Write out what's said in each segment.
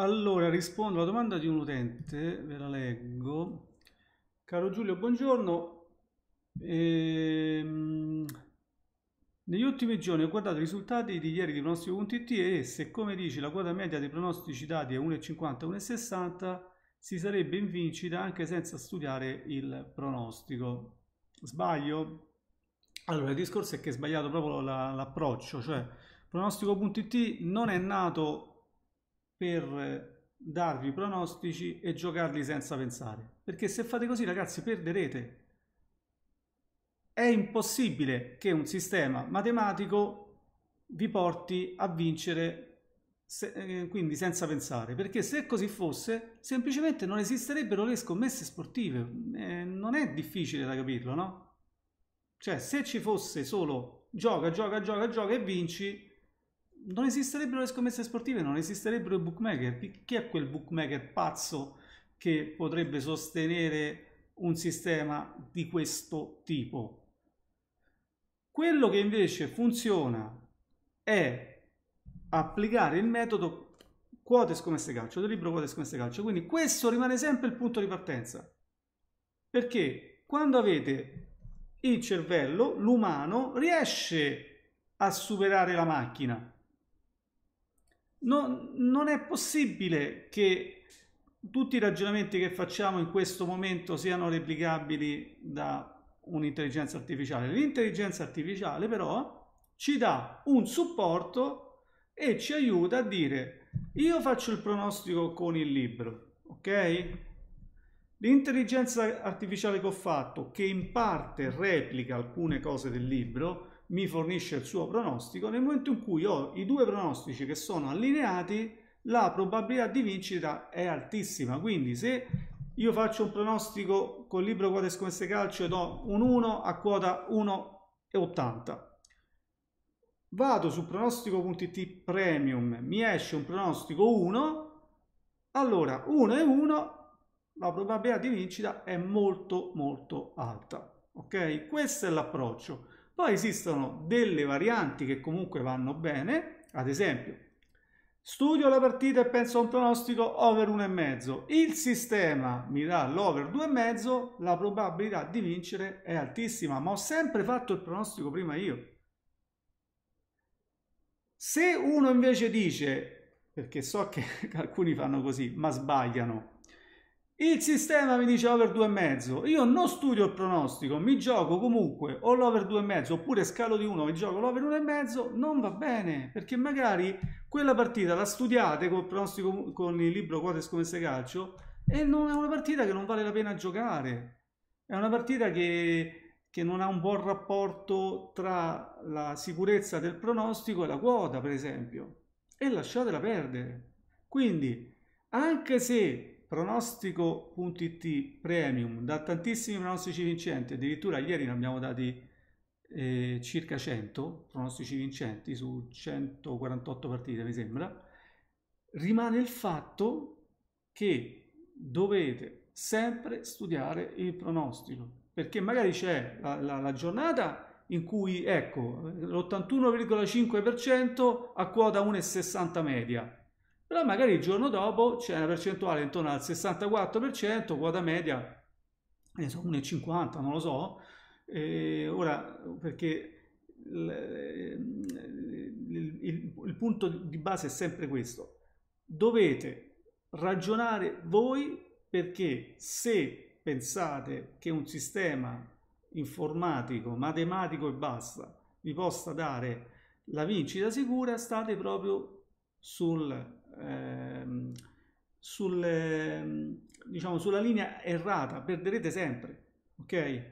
Allora, rispondo alla domanda di un utente, ve la leggo. Caro Giulio, buongiorno. Ehm, negli ultimi giorni ho guardato i risultati di ieri di pronostico.it e se, come dici, la quota media dei pronostici dati è 1,50-1,60, si sarebbe in vincita anche senza studiare il pronostico. Sbaglio? Allora, il discorso è che è sbagliato proprio l'approccio, la, cioè pronostico.it non è nato per darvi pronostici e giocarli senza pensare. Perché se fate così, ragazzi, perderete. È impossibile che un sistema matematico vi porti a vincere se, eh, quindi senza pensare, perché se così fosse, semplicemente non esisterebbero le scommesse sportive. Eh, non è difficile da capirlo, no? Cioè, se ci fosse solo gioca, gioca, gioca, gioca e vinci, non esisterebbero le scommesse sportive, non esisterebbero i bookmaker. Chi è quel bookmaker pazzo che potrebbe sostenere un sistema di questo tipo? Quello che invece funziona è applicare il metodo quote scommesse calcio, del libro quote scommesse calcio. Quindi questo rimane sempre il punto di partenza. Perché quando avete il cervello, l'umano riesce a superare la macchina non, non è possibile che tutti i ragionamenti che facciamo in questo momento siano replicabili da un'intelligenza artificiale. L'intelligenza artificiale però ci dà un supporto e ci aiuta a dire io faccio il pronostico con il libro, ok? L'intelligenza artificiale che ho fatto, che in parte replica alcune cose del libro, mi fornisce il suo pronostico, nel momento in cui ho i due pronostici che sono allineati, la probabilità di vincita è altissima. Quindi se io faccio un pronostico con il libro quote scommesse calcio e do un 1 a quota 1,80, vado su pronostico.it premium, mi esce un pronostico 1, allora 1 e 1 la probabilità di vincita è molto molto alta. Ok? Questo è l'approccio. Poi esistono delle varianti che comunque vanno bene, ad esempio studio la partita e penso a un pronostico over 1,5. Il sistema mi dà l'over 2,5, la probabilità di vincere è altissima, ma ho sempre fatto il pronostico prima io. Se uno invece dice, perché so che alcuni fanno così, ma sbagliano, il sistema mi dice over 2,5. Io non studio il pronostico, mi gioco comunque o l'over 2,5 oppure scalo di 1, mi gioco l'over 1,5. Non va bene perché magari quella partita la studiate col pronostico, con il libro Quote Scommesse Calcio e non è una partita che non vale la pena giocare. È una partita che, che non ha un buon rapporto tra la sicurezza del pronostico e la quota, per esempio. E lasciatela perdere. Quindi, anche se pronostico.it premium da tantissimi pronostici vincenti addirittura ieri ne abbiamo dati eh, circa 100 pronostici vincenti su 148 partite mi sembra rimane il fatto che dovete sempre studiare il pronostico perché magari c'è la, la, la giornata in cui ecco l'81,5% a quota 1,60 media però magari il giorno dopo c'è una percentuale intorno al 64%, quota media, adesso eh, 1,50, non lo so, eh, ora perché ehm, il, il, il punto di base è sempre questo, dovete ragionare voi perché se pensate che un sistema informatico, matematico e basta vi possa dare la vincita sicura, state proprio sul, ehm, sul, ehm, diciamo, sulla linea errata, perderete sempre, ok?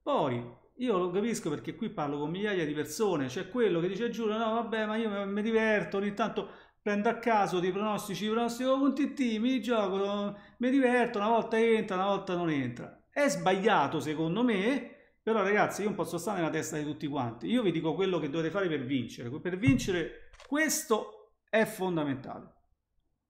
Poi, io lo capisco perché qui parlo con migliaia di persone, c'è quello che dice giuro, no vabbè ma io mi diverto, ogni tanto prendo a caso dei pronostici, pronostico pronostico.it, oh, mi gioco, mi diverto, una volta entra, una volta non entra. È sbagliato secondo me, però ragazzi io non posso stare nella testa di tutti quanti, io vi dico quello che dovete fare per vincere, per vincere questo è fondamentale.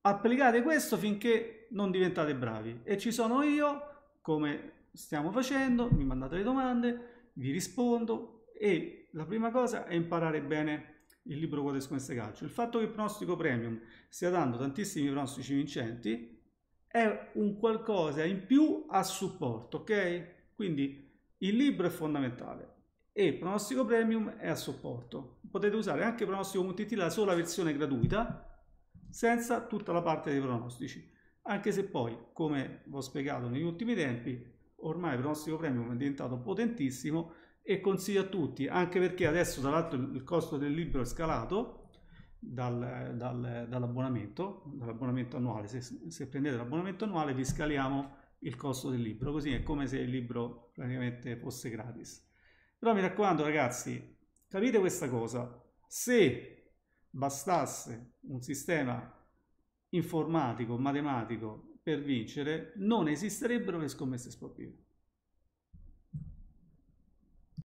Applicate questo finché non diventate bravi e ci sono io, come stiamo facendo, mi mandate le domande, vi rispondo e la prima cosa è imparare bene il libro Quadesquense Calcio. Il fatto che il pronostico premium stia dando tantissimi pronostici vincenti è un qualcosa in più a supporto, ok? Quindi il libro è fondamentale e pronostico premium è a supporto. Potete usare anche pronostico.it la sola versione gratuita senza tutta la parte dei pronostici. Anche se poi, come vi ho spiegato negli ultimi tempi, ormai pronostico premium è diventato potentissimo e consiglio a tutti, anche perché adesso tra l'altro il costo del libro è scalato dal, dal, dall'abbonamento, dall'abbonamento annuale, se, se prendete l'abbonamento annuale vi scaliamo il costo del libro, così è come se il libro praticamente fosse gratis. Però mi raccomando ragazzi, capite questa cosa. Se bastasse un sistema informatico, matematico per vincere, non esisterebbero le scommesse sportive.